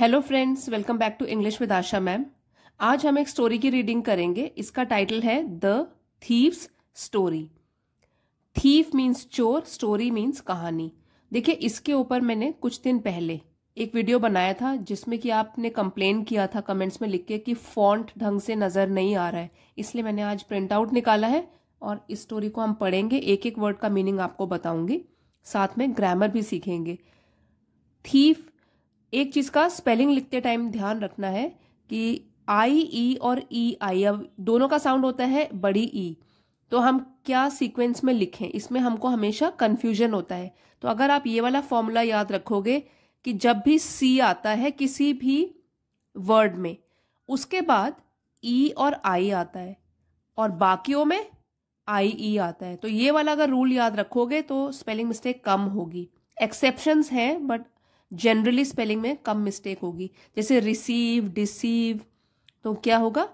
Hello friends welcome back to English with Asha ma'am आज हम एक स्टोरी की रीडिंग करेंगे इसका टाइटल है the thieves story thief means चोर स्टोरी मीन्स कहानी देखिए इसके ऊपर मैंने कुछ दिन पहले एक वीडियो बनाया था जिसमें कि आपने कंप्लेन किया था कमेंट्स में लिख के कि फॉन्ट ढंग से नज़र नहीं आ रहा है इसलिए मैंने आज प्रिंट आउट निकाला है और इस स्टोरी को हम पढ़ेंगे एक एक वर्ड का मीनिंग आपको बताऊंगी साथ में ग्रामर भी सीखेंगे थीफ एक चीज़ का स्पेलिंग लिखते टाइम ध्यान रखना है कि आई ई e और ई e, आई अब दोनों का साउंड होता है बड़ी ई e। तो हम क्या सीक्वेंस में लिखें इसमें हमको हमेशा कन्फ्यूजन होता है तो अगर आप ये वाला फॉर्मूला याद रखोगे कि जब भी सी आता है किसी भी वर्ड में उसके बाद ई और आई आता है और बाकियों में आई ई आता है तो ये वाला अगर रूल याद रखोगे तो स्पेलिंग मिस्टेक कम होगी एक्सेप्शंस हैं बट जनरली स्पेलिंग में कम मिस्टेक होगी जैसे रिसीव डिसीव तो क्या होगा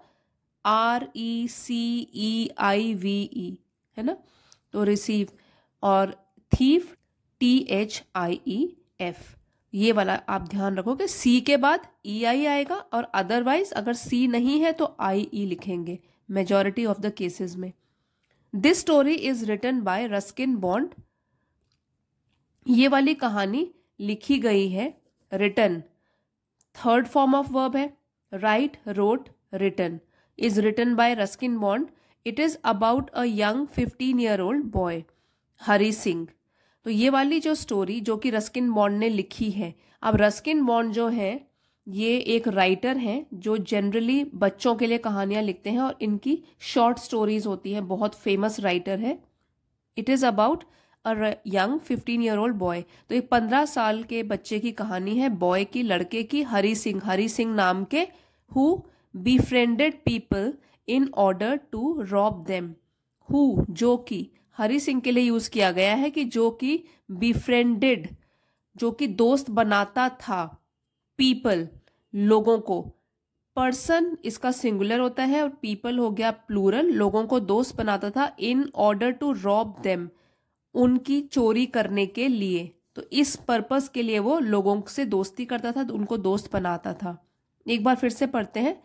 आर ई सी ई आई वी ई है ना तो रिसीव और thief T H I E F ये वाला आप ध्यान रखो कि सी के बाद ई e आई आएगा और अदरवाइज अगर सी नहीं है तो आई ई e लिखेंगे मेजोरिटी ऑफ द केसेस में this story is written by Ruskin Bond ये वाली कहानी लिखी गई है written third form of verb है write wrote written is written by Ruskin Bond it is about a young fifteen year old boy Hari Singh तो ये वाली जो स्टोरी जो कि रस्किन बॉन्ड ने लिखी है अब रस्किन बॉन्ड जो है ये एक राइटर हैं जो जनरली बच्चों के लिए कहानियां लिखते हैं और इनकी शॉर्ट स्टोरीज होती हैं बहुत फेमस राइटर है it is about a young fifteen year old boy तो ये पंद्रह साल के बच्चे की कहानी है बॉय की लड़के की हरी सिंह हरी सिंह नाम के who befriended people in order to rob them who जो कि हरी सिंह के लिए यूज किया गया है कि जो कि बीफ्रेंडेड जो कि दोस्त बनाता था पीपल लोगों को पर्सन इसका सिंगुलर होता है और पीपल हो गया प्लूरल लोगों को दोस्त बनाता था in order to rob them उनकी चोरी करने के लिए तो इस पर्पस के लिए वो लोगों से दोस्ती करता था तो उनको दोस्त बनाता था एक बार फिर से पढ़ते हैं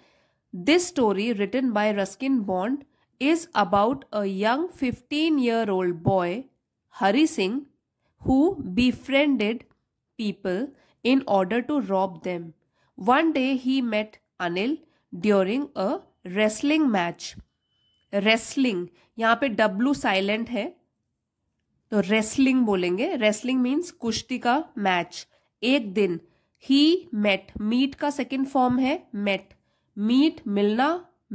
this story written by Ruskin Bond is about a young fifteen year old boy Hari Singh who friended people in order to rob them one day he met Anil during a wrestling match Wrestling यहाँ पे W silent है तो wrestling बोलेंगे wrestling means कुश्ती का match एक दिन he met meet का सेकेंड फॉर्म है मेट मीट मिलना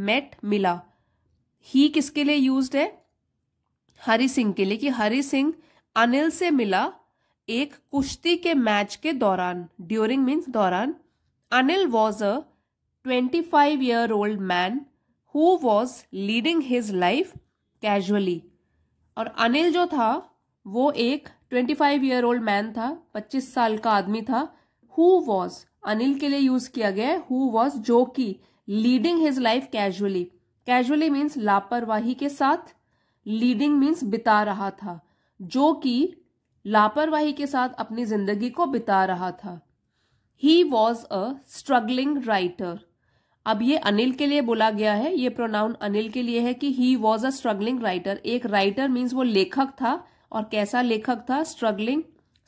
मेट मिला ही किसके लिए यूज है हरि सिंह के लिए कि हरि सिंह अनिल से मिला एक कुश्ती के मैच के दौरान ड्यूरिंग मीन्स दौरान Anil was a twenty five year old man who was leading his life casually और अनिल जो था वो एक 25 ईयर ओल्ड मैन था 25 साल का आदमी था हु वॉज अनिल के लिए यूज किया गया हु वॉज जो कि leading his life casually casually means लापरवाही के साथ लीडिंग मीन्स बिता रहा था जो कि लापरवाही के साथ अपनी जिंदगी को बिता रहा था he was a struggling writer अब ये अनिल के लिए बोला गया है ये प्रोनाउन अनिल के लिए है कि he was a struggling writer एक राइटर मीन्स वो लेखक था और कैसा लेखक था स्ट्रगलिंग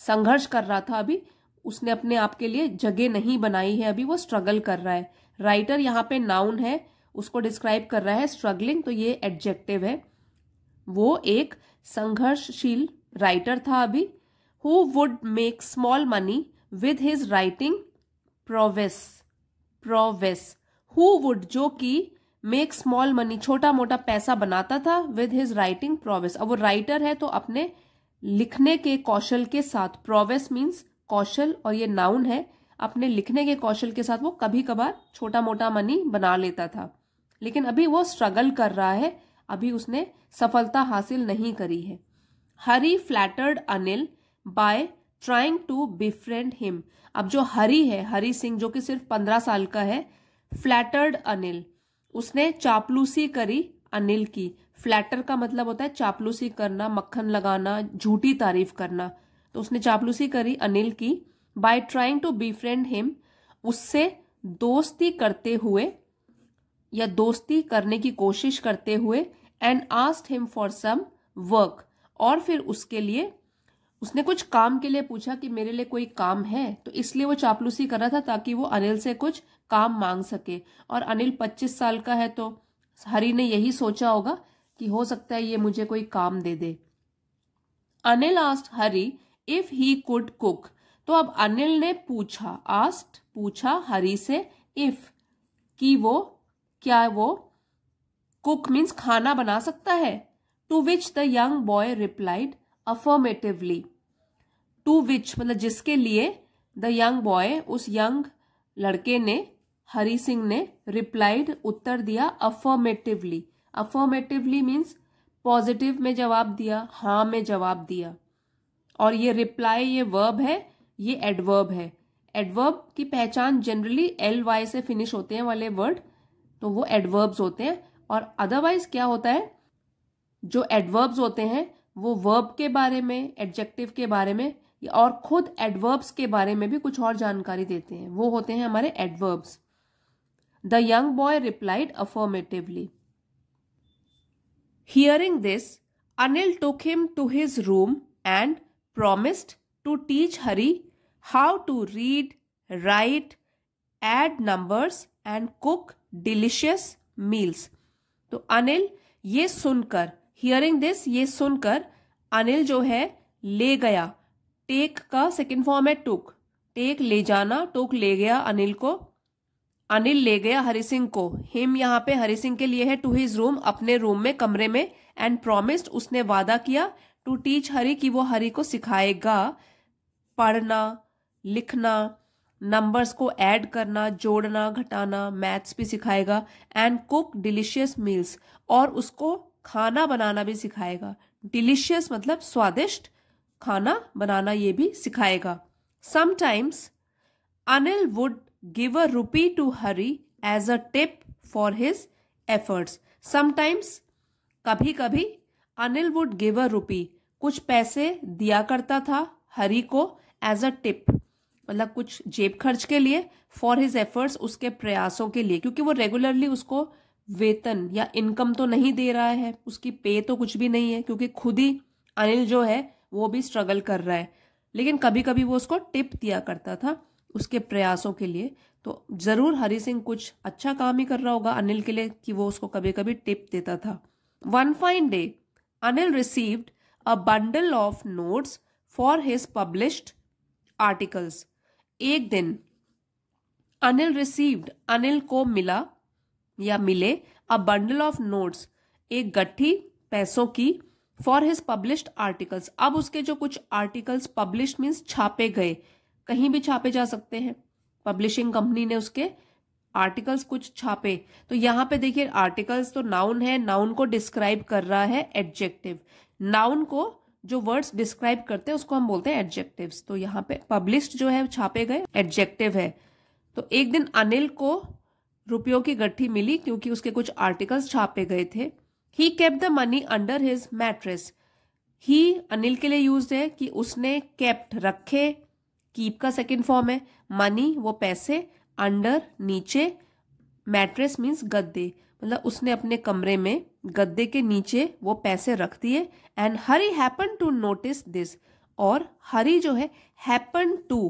संघर्ष कर रहा था अभी उसने अपने आप के लिए जगह नहीं बनाई है अभी वो स्ट्रगल कर रहा है राइटर यहाँ पे नाउन है उसको डिस्क्राइब कर रहा है स्ट्रगलिंग तो ये एडजेक्टिव है वो एक संघर्षशील राइटर था अभी he would make small money with his writing prowess prowess he would जो कि मेक स्मॉल मनी छोटा मोटा पैसा बनाता था विद हिज राइटिंग प्रोवेस अब वो राइटर है तो अपने लिखने के कौशल के साथ प्रोवेस मीन्स कौशल और ये नाउन है अपने लिखने के कौशल के साथ वो कभी कभार छोटा मोटा मनी बना लेता था लेकिन अभी वो स्ट्रगल कर रहा है अभी उसने सफलता हासिल नहीं करी है Hari flattered Anil by trying to befriend him अब जो हरी है हरी सिंह जो कि सिर्फ पंद्रह साल का है फ्लैटर्ड अनिल उसने चापलूसी करी अनिल की फ्लैटर का मतलब होता है चापलूसी करना मक्खन लगाना झूठी तारीफ करना तो उसने चापलूसी करी अनिल की by trying to befriend him उससे दोस्ती करते हुए या दोस्ती करने की कोशिश करते हुए and asked him for some work और फिर उसके लिए उसने कुछ काम के लिए पूछा कि मेरे लिए कोई काम है तो इसलिए वो चापलूसी कर रहा था ताकि वो अनिल से कुछ काम मांग सके और अनिल 25 साल का है तो हरी ने यही सोचा होगा कि हो सकता है ये मुझे कोई काम दे दे Anil asked Hari if he could cook तो अब अनिल ने पूछा आस्ट पूछा हरी से इफ कि वो क्या वो कुक मीन्स खाना बना सकता है to which the young boy replied affirmatively to which मतलब जिसके लिए द यंग बॉय उस यंग लड़के ने हरी सिंह ने रिप्लाइड उत्तर दिया अफर्मेटिवली अफर्मेटिवली मीन्स पॉजिटिव में जवाब दिया हाँ में जवाब दिया और ये रिप्लाई ये वर्ब है ये एडवर्ब है एडवर्ब की पहचान जनरली एल वाई से फिनिश होते हैं वाले वर्ड तो वो एडवर्ब्स होते हैं और अदरवाइज क्या होता है जो एडवर्ब्स होते हैं वो वर्ब के बारे में एडजेक्टिव के बारे में और खुद एडवर्ब्स के बारे में भी कुछ और जानकारी देते हैं वो होते हैं हमारे adverbs the young boy replied affirmatively hearing this Anil took him to his room and promised to teach Hari how to read write add numbers and cook delicious meals तो अनिल ये सुनकर हियरिंग दिस ये सुनकर अनिल जो है ले गया टेक का सेकेंड फॉर्म है टुक टेक ले जाना टुक ले गया अनिल को अनिल ले गया हरि सिंह को हिम यहाँ पे हरि सिंह के लिए है टू हिज रूम अपने रूम में कमरे में एंड प्रोमिस्ड उसने वादा किया टू टीच हरी कि वो हरी को सिखाएगा पढ़ना लिखना नंबर्स को ऐड करना जोड़ना घटाना मैथ्स भी सिखाएगा एंड कुक डिलीशियस मील्स और उसको खाना बनाना भी सिखाएगा डिलीशियस मतलब स्वादिष्ट खाना बनाना ये भी सिखाएगा sometimes Anil would give a rupee to Hari as a tip for his efforts sometimes कभी कभी Anil would give a rupee कुछ पैसे दिया करता था हरी को एज अ टिप मतलब कुछ जेब खर्च के लिए फॉर हिज एफर्ट्स उसके प्रयासों के लिए क्योंकि वो रेगुलरली उसको वेतन या इनकम तो नहीं दे रहा है उसकी पे तो कुछ भी नहीं है क्योंकि खुद ही अनिल जो है वो भी स्ट्रगल कर रहा है लेकिन कभी कभी वो उसको टिप दिया करता था उसके प्रयासों के लिए तो ज़रूर हरि सिंह कुछ अच्छा काम ही कर रहा होगा अनिल के लिए कि वो उसको कभी कभी टिप देता था one fine day Anil received a bundle of notes for his published articles एक दिन अनिल रिसीव्ड अनिल को मिला या मिले अ बंडल ऑफ नोट्स एक गट्ठी पैसों की फॉर हिज पब्लिश्ड आर्टिकल्स अब उसके जो कुछ आर्टिकल्स पब्लिश मीन्स छापे गए कहीं भी छापे जा सकते हैं पब्लिशिंग कंपनी ने उसके आर्टिकल्स कुछ छापे तो यहाँ पे देखिए आर्टिकल्स तो नाउन है नाउन को डिस्क्राइब कर रहा है एडजेक्टिव नाउन को जो वर्ड्स डिस्क्राइब करते हैं उसको हम बोलते हैं एडजेक्टिव्स तो यहाँ पे पब्लिश्ड जो है छापे गए एडजेक्टिव है तो एक दिन अनिल को रुपयों की गठी मिली क्योंकि उसके कुछ आर्टिकल्स छापे गए थे he kept the money under his mattress he Anil के लिए यूज है कि उसने केप्ट रखे कीप का सेकेंड फॉर्म है मनी वो पैसे अंडर नीचे मैट्रेस मीन्स गद्दे मतलब उसने अपने कमरे में गद्दे के नीचे वो पैसे रख दिए and Hari happen to notice this और हरी जो है हैपन टू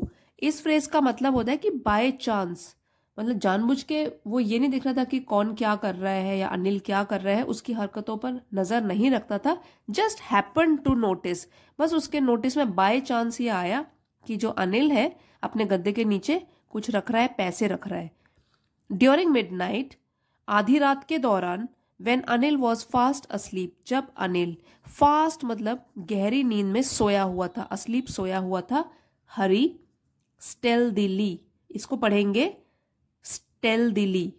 इस फ्रेज का मतलब होता है कि बाय चांस मतलब जानबूझ के वो ये नहीं देख रहा था कि कौन क्या कर रहा है या अनिल क्या कर रहा है उसकी हरकतों पर नज़र नहीं रखता था जस्ट हैपन टू नोटिस बस उसके नोटिस में बाय चांस ये आया कि जो अनिल है अपने गद्दे के नीचे कुछ रख रहा है पैसे रख रहा है ड्यूरिंग मिड आधी रात के दौरान when Anil was fast asleep जब अनिल फास्ट मतलब गहरी नींद में सोया हुआ था अस्लीप सोया हुआ था हरी स्टेल दिली इसको पढ़ेंगे टेल दिली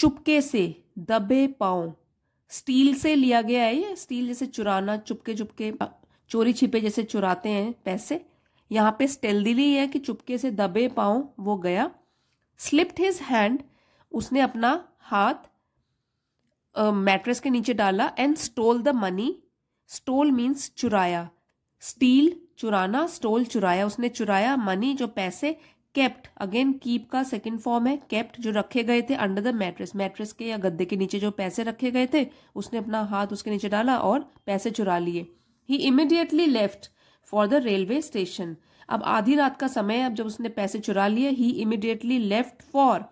चुपके से दबे पाओ स्टील से लिया गया है ये स्टील जैसे चुराना चुपके चुपके चोरी छिपे जैसे चुराते हैं पैसे यहाँ पे स्टेल दिली है कि चुपके से दबे पाओ वो गया स्लिप्ड हिज हैंड उसने अपना हाथ मैट्रेस uh, के नीचे डाला and stole the money stole means चुराया स्टील चुराना स्टोल चुराया उसने चुराया मनी जो पैसे केप्ट अगेन कीप का सेकेंड फॉर्म है केप्ट जो रखे गए थे अंडर द मैट्रेस मैट्रेस के या गद्दे के नीचे जो पैसे रखे गए थे उसने अपना हाथ उसके नीचे डाला और पैसे चुरा लिए he immediately left for the railway station अब आधी रात का समय अब जब उसने पैसे चुरा लिए he immediately left for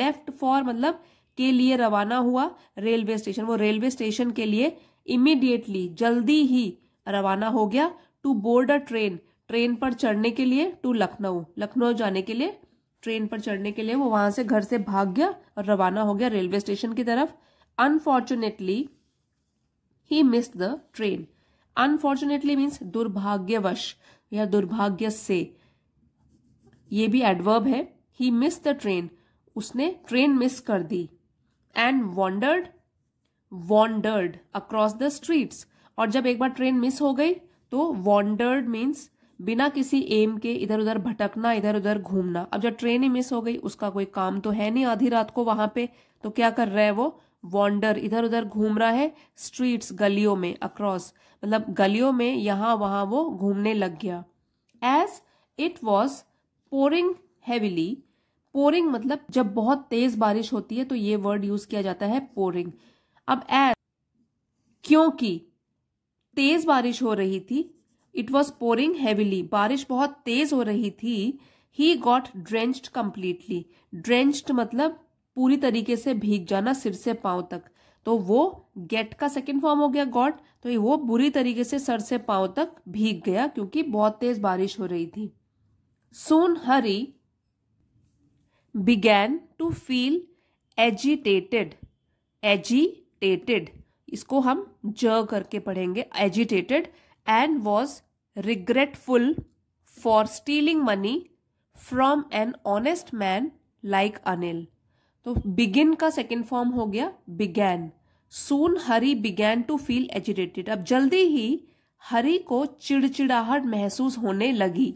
left for मतलब के लिए रवाना हुआ रेलवे स्टेशन वो रेलवे स्टेशन के लिए इमिडिएटली जल्दी ही रवाना हो गया to board a train train पर चढ़ने के लिए टू लखनऊ लखनऊ जाने के लिए ट्रेन पर चढ़ने के लिए वो वहां से घर से भाग गया और रवाना हो गया रेलवे स्टेशन की तरफ unfortunately he missed the train unfortunately means दुर्भाग्यवश या दुर्भाग्य से ये भी एडवर्ब है ही मिस द ट्रेन उसने ट्रेन मिस कर दी and wandered wandered across the streets और जब एक बार ट्रेन मिस हो गई तो वॉन्डर्ड मीन्स बिना किसी एम के इधर उधर भटकना इधर उधर घूमना अब जब ट्रेन ही मिस हो गई उसका कोई काम तो है नहीं आधी रात को वहां पे तो क्या कर रहा है वो वॉन्डर इधर उधर घूम रहा है स्ट्रीट्स गलियों में अक्रॉस मतलब गलियों में यहां वहां वो घूमने लग गया as it was pouring heavily pouring मतलब जब बहुत तेज बारिश होती है तो ये वर्ड यूज किया जाता है पोरिंग अब एज क्योंकि तेज बारिश हो रही थी इट वॉज पोरिंग हैविली बारिश बहुत तेज हो रही थी he got drenched completely drenched मतलब पूरी तरीके से भीग जाना सिर से पांव तक तो वो गेट का सेकेंड फॉर्म हो गया गॉट तो वो बुरी तरीके से सर से पांव तक भीग गया क्योंकि बहुत तेज बारिश हो रही थी soon Hari began to feel agitated agitated इसको हम ज करके पढ़ेंगे agitated and was regretful for stealing money from an honest man like Anil तो बिगिन का सेकेंड फॉर्म हो गया began soon Hari began to feel agitated अब जल्दी ही हरी को चिड़चिड़ाहट महसूस होने लगी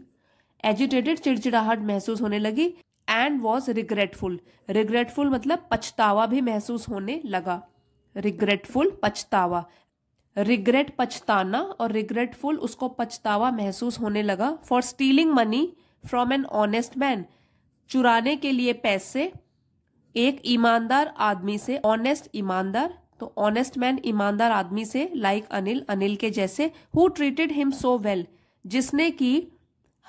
एजिटेटेड चिड़चिड़ाहट महसूस होने लगी एंड वॉज रिग्रेटफुल रिग्रेटफुल मतलब पछतावा भी महसूस होने लगा रिग्रेटफुल पछतावा रिग्रेट पछताना और रिग्रेटफुल उसको पछतावा महसूस होने लगा for stealing money from an honest man चुराने के लिए पैसे एक ईमानदार आदमी से ऑनेस्ट ईमानदार तो ऑनेस्ट मैन ईमानदार आदमी से लाइक like अनिल अनिल के जैसे who treated him so well जिसने कि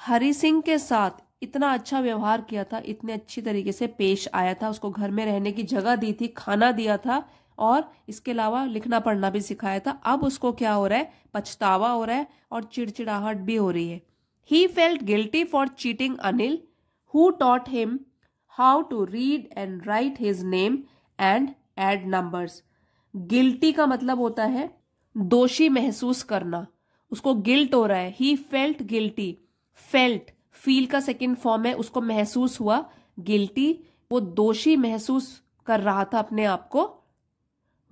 हरी सिंह के साथ इतना अच्छा व्यवहार किया था इतने अच्छी तरीके से पेश आया था उसको घर में रहने की जगह दी थी खाना दिया था और इसके अलावा लिखना पढ़ना भी सिखाया था अब उसको क्या हो रहा है पछतावा हो रहा है और चिड़चिड़ाहट भी हो रही है he felt guilty for cheating Anil who taught him how to read and write his name and add numbers guilty का मतलब होता है दोषी महसूस करना उसको गिल्ट हो रहा है he felt guilty felt feel का सेकेंड फॉर्म है उसको महसूस हुआ गिल्टी वो दोषी महसूस कर रहा था अपने आप को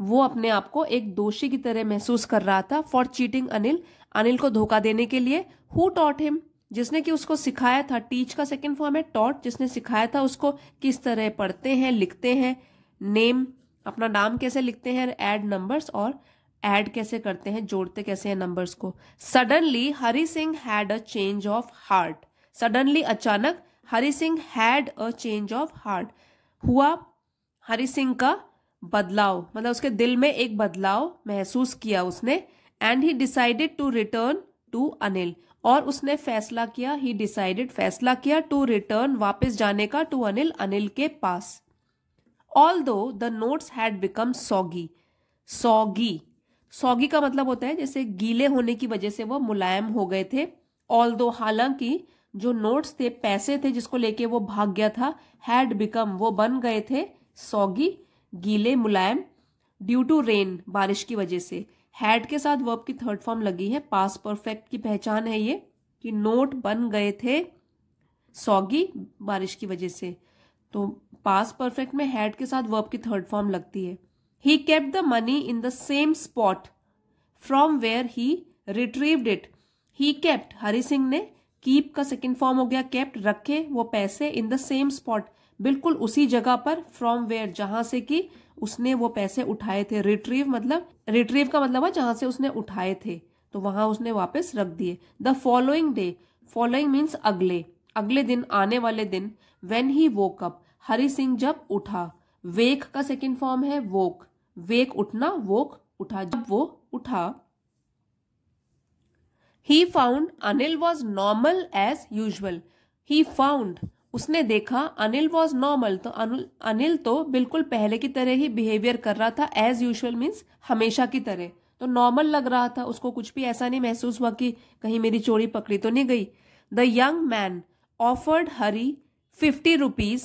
वो अपने आप को एक दोषी की तरह महसूस कर रहा था फॉर चीटिंग अनिल अनिल को धोखा देने के लिए हु टॉट हिम जिसने कि उसको सिखाया था टीच का सेकेंड फॉर्म है टॉट जिसने सिखाया था उसको किस तरह पढ़ते हैं लिखते हैं नेम अपना नाम कैसे लिखते हैं एड नंबर्स और एड कैसे करते हैं जोड़ते कैसे हैं नंबर्स को suddenly Hari Singh had a change of heart suddenly अचानक Hari Singh had a change of heart हुआ हरी सिंह का बदलाव मतलब उसके दिल में एक बदलाव महसूस किया उसने and he decided to return to Anil और उसने फैसला किया ही डिसाइडेड फैसला किया टू रिटर्न वापस जाने का टू अनिल अनिल के पास although the notes had become soggy soggy soggy का मतलब होता है जैसे गीले होने की वजह से वो मुलायम हो गए थे ऑल दो हालांकि जो नोट्स थे पैसे थे जिसको लेके वो भाग गया था हैड बिकम वो बन गए थे सॉगी गीले मुलायम ड्यू टू रेन बारिश की वजह से हैड के साथ वर्ब की थर्ड फॉर्म लगी है पास परफेक्ट की पहचान है ये कि नोट बन गए थे सौगी बारिश की वजह से तो पास परफेक्ट में हैड के साथ वर्ब की थर्ड फॉर्म लगती है he kept the money in the same spot from where he retrieved it he kept Hari Singh ने कीप का सेकेंड फॉर्म हो गया केप्ट रखे वो पैसे इन द सेम स्पॉट बिल्कुल उसी जगह पर फ्रॉम वेयर जहां से कि उसने वो पैसे उठाए थे रिट्रीव मतलब रिट्रीव का मतलब है जहां से उसने उठाए थे तो वहां उसने वापस रख दिए the following day following means अगले अगले दिन आने वाले दिन when he woke up Hari Singh जब उठा वेक का सेकेंड फॉर्म है वोक वेक उठना वोक उठा जब वो उठा he found Anil was normal as usual he found उसने देखा अनिल वॉज नॉर्मल तो अनिल तो बिल्कुल पहले की तरह ही बिहेवियर कर रहा था एज यूजल मीन्स हमेशा की तरह तो नॉर्मल लग रहा था उसको कुछ भी ऐसा नहीं महसूस हुआ कि कहीं मेरी चोरी पकड़ी तो नहीं गई the young man offered Hari fifty rupees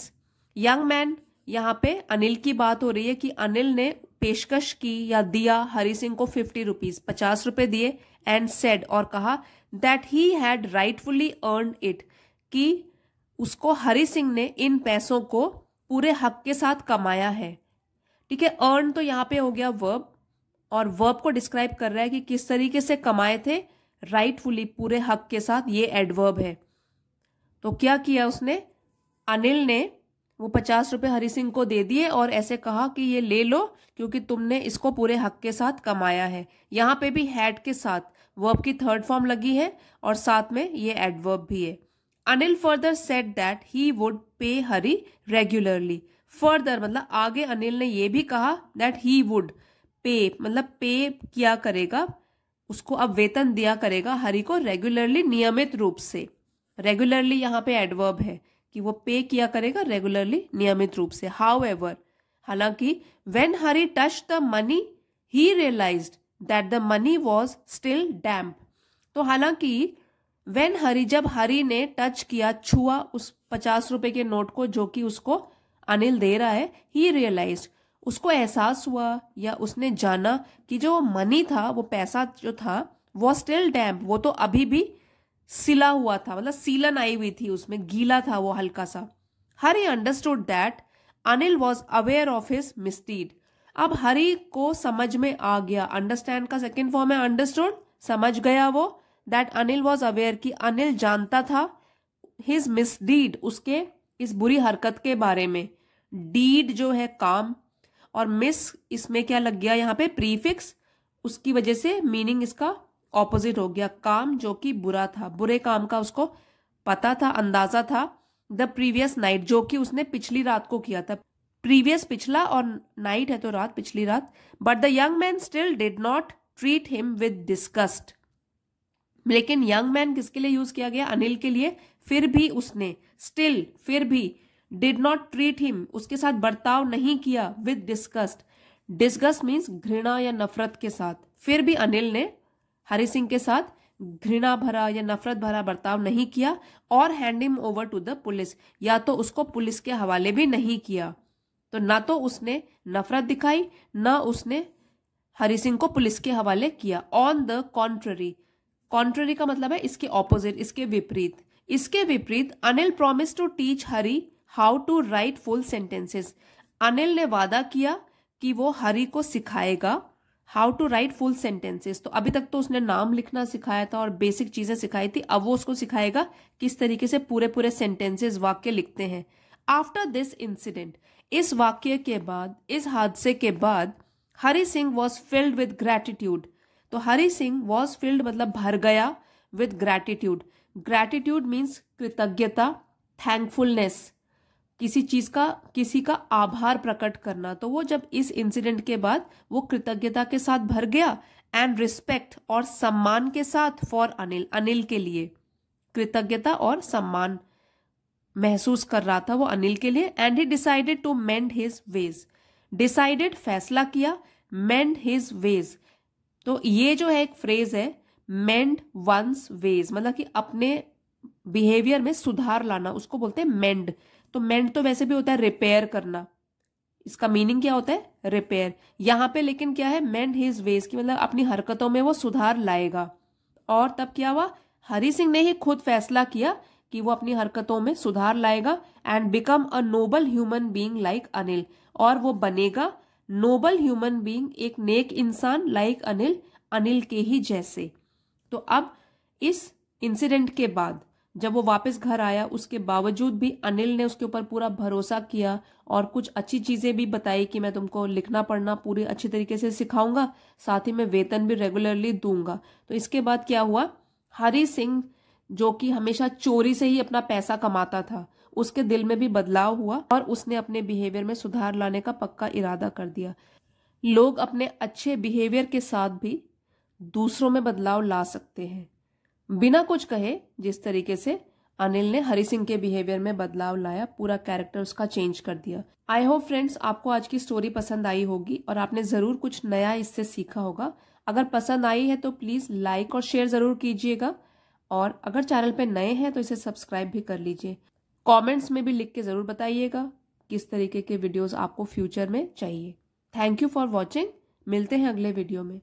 young man यहाँ पे अनिल की बात हो रही है कि अनिल ने पेशकश की या दिया हरी सिंह को फिफ्टी रुपीज पचास रुपए दिए एंड सेड और कहा that he had rightfully earn it कि उसको हरि सिंह ने इन पैसों को पूरे हक के साथ कमाया है ठीक है अर्न तो यहाँ पे हो गया वर्ब और वर्ब को डिस्क्राइब कर रहा है कि किस तरीके से कमाए थे राइटफुली पूरे हक के साथ ये एडवर्ब है तो क्या किया उसने अनिल ने वो पचास रुपये हरि सिंह को दे दिए और ऐसे कहा कि ये ले लो क्योंकि तुमने इसको पूरे हक के साथ कमाया है यहाँ पे भी हैड के साथ वर्ब की थर्ड फॉर्म लगी है और साथ में ये एडवर्ब भी है Anil further said that he would pay Hari regularly further मतलब आगे अनिल ने ये भी कहा दैट ही वुड पे मतलब पे किया करेगा उसको अब वेतन दिया करेगा हरी को रेगुलरली नियमित रूप से रेगुलरली यहाँ पे एडवर्ब है कि वो पे किया करेगा रेगुलरली नियमित रूप से हाउ एवर हालांकि when Hari touch the money he realise that the money was still damp तो हालांकि वेन हरी जब हरी ने टच किया छुआ उस पचास रुपए के नोट को जो कि उसको अनिल दे रहा है ही रियलाइज उसको एहसास हुआ या उसने जाना कि जो मनी था वो पैसा जो था वो स्टिल डैम्प वो तो अभी भी सिला हुआ था मतलब सीलन आई हुई थी उसमें गीला था वो हल्का सा Hari understood that Anil was aware of his misdeed अब हरी को समझ में आ गया अंडरस्टैंड का सेकेंड फॉर्म है अंडरस्टूड समझ गया वो दैट अनिल वॉज अवेयर कि अनिल जानता था हिज मिस डीड उसके इस बुरी हरकत के बारे में डीड जो है काम और मिस इसमें क्या लग गया यहाँ पे प्रीफिक्स उसकी वजह से मीनिंग इसका ऑपोजिट हो गया काम जो कि बुरा था बुरे काम का उसको पता था अंदाजा था द प्रीवियस नाइट जो कि उसने पिछली रात को किया था प्रीवियस पिछला और नाइट है तो रात पिछली रात but the young man still did not treat him with disgust लेकिन यंग मैन किसके लिए यूज किया गया अनिल के लिए फिर भी उसने स्टिल फिर भी डिड नॉट ट्रीट हिम उसके साथ बर्ताव नहीं किया विद डिस्कस्ट डिस्कस्ट मीन्स घृणा या नफरत के साथ फिर भी अनिल ने हरि सिंह के साथ घृणा भरा या नफरत भरा बर्ताव नहीं किया और hand him over to the police या तो उसको पुलिस के हवाले भी नहीं किया तो ना तो उसने नफरत दिखाई ना उसने हरि सिंह को पुलिस के हवाले किया ऑन द कॉन्ट्ररी कॉन्ट्ररी का मतलब है इसके ऑपोजिट इसके विपरीत इसके विपरीत Anil promise to teach Hari how to write full sentences Anil ने वादा किया कि वो हरी को सिखाएगा how to write full sentences तो अभी तक तो उसने नाम लिखना सिखाया था और बेसिक चीजें सिखाई थी अब वो उसको सिखाएगा किस तरीके से पूरे पूरे सेंटेंसेस वाक्य लिखते हैं आफ्टर दिस इंसिडेंट इस वाक्य के बाद इस हादसे के बाद Hari Singh was filled with gratitude तो हरी सिंह वॉज फील्ड मतलब भर गया विद ग्रैटिट्यूड ग्रैटिट्यूड मीन्स कृतज्ञता थैंकफुलनेस किसी चीज का किसी का आभार प्रकट करना तो वो जब इस इंसिडेंट के बाद वो कृतज्ञता के साथ भर गया एंड रिस्पेक्ट और सम्मान के साथ फॉर अनिल अनिल के लिए कृतज्ञता और सम्मान महसूस कर रहा था वो अनिल के लिए and he decided to mend his ways decided फैसला किया मेंड हिज वेज तो ये जो है एक फ्रेज है मेंड वंस वेज मतलब कि अपने बिहेवियर में सुधार लाना उसको बोलते हैं मेंड तो मेंड तो वैसे भी होता है रिपेयर करना इसका मीनिंग क्या होता है रिपेयर यहाँ पे लेकिन क्या है मेंड हिज वेज की मतलब अपनी हरकतों में वो सुधार लाएगा और तब क्या हुआ हरि सिंह ने ही खुद फैसला किया कि वो अपनी हरकतों में सुधार लाएगा and become a noble human being like Anil और वो बनेगा नोबल ह्यूमन बीइंग एक नेक इंसान लाइक अनिल अनिल के ही जैसे तो अब इस इंसिडेंट के बाद जब वो वापस घर आया उसके बावजूद भी अनिल ने उसके ऊपर पूरा भरोसा किया और कुछ अच्छी चीज़ें भी बताई कि मैं तुमको लिखना पढ़ना पूरी अच्छी तरीके से सिखाऊंगा साथ ही मैं वेतन भी रेगुलरली दूंगा तो इसके बाद क्या हुआ हरी सिंह जो कि हमेशा चोरी से ही अपना पैसा कमाता था उसके दिल में भी बदलाव हुआ और उसने अपने बिहेवियर में सुधार लाने का पक्का इरादा कर दिया लोग अपने अच्छे बिहेवियर के साथ भी दूसरों में बदलाव ला सकते हैं बिना कुछ कहे जिस तरीके से अनिल ने हरि सिंह के बिहेवियर में बदलाव लाया पूरा कैरेक्टर उसका चेंज कर दिया आई होप फ्रेंड्स आपको आज की स्टोरी पसंद आई होगी और आपने जरूर कुछ नया इससे सीखा होगा अगर पसंद आई है तो प्लीज लाइक और शेयर जरूर कीजिएगा और अगर चैनल पे नए हैं तो इसे सब्सक्राइब भी कर लीजिए कमेंट्स में भी लिख के ज़रूर बताइएगा किस तरीके के वीडियोस आपको फ्यूचर में चाहिए थैंक यू फॉर वॉचिंग मिलते हैं अगले वीडियो में